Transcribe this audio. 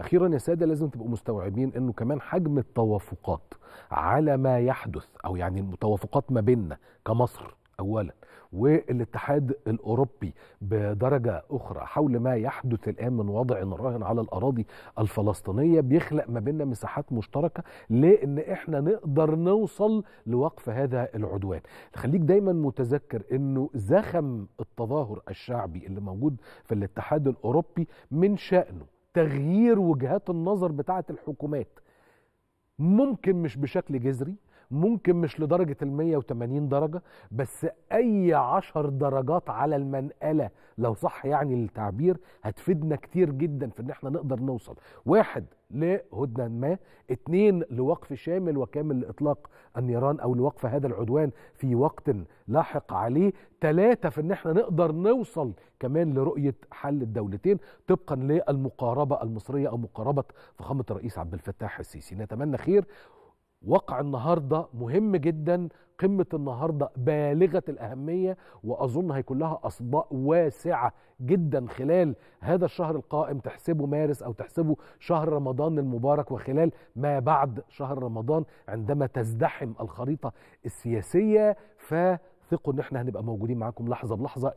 اخيرا يا ساده لازم تبقوا مستوعبين انه كمان حجم التوافقات على ما يحدث او يعني المتوافقات ما بيننا كمصر اولا والاتحاد الاوروبي بدرجه اخرى حول ما يحدث الان من وضع راهن على الاراضي الفلسطينيه بيخلق ما بيننا مساحات مشتركه لان احنا نقدر نوصل لوقف هذا العدوان خليك دايما متذكر انه زخم التظاهر الشعبي اللي موجود في الاتحاد الاوروبي من شانه تغيير وجهات النظر بتاعه الحكومات ممكن مش بشكل جذري ممكن مش لدرجة ال 180 درجة بس أي عشر درجات على المنقلة لو صح يعني التعبير هتفيدنا كتير جدا في إن إحنا نقدر نوصل واحد لهدنة ما اثنين لوقف شامل وكامل لإطلاق النيران أو لوقف هذا العدوان في وقت لاحق عليه ثلاثة في أن احنا نقدر نوصل كمان لرؤية حل الدولتين طبقا للمقاربة المصرية أو مقاربة فخامة الرئيس عبد الفتاح السيسي نتمنى خير وقع النهارده مهم جدا قمه النهارده بالغه الاهميه واظن هيكون لها اصداء واسعه جدا خلال هذا الشهر القائم تحسبه مارس او تحسبه شهر رمضان المبارك وخلال ما بعد شهر رمضان عندما تزدحم الخريطه السياسيه فثقوا ان احنا هنبقى موجودين معاكم لحظه بلحظه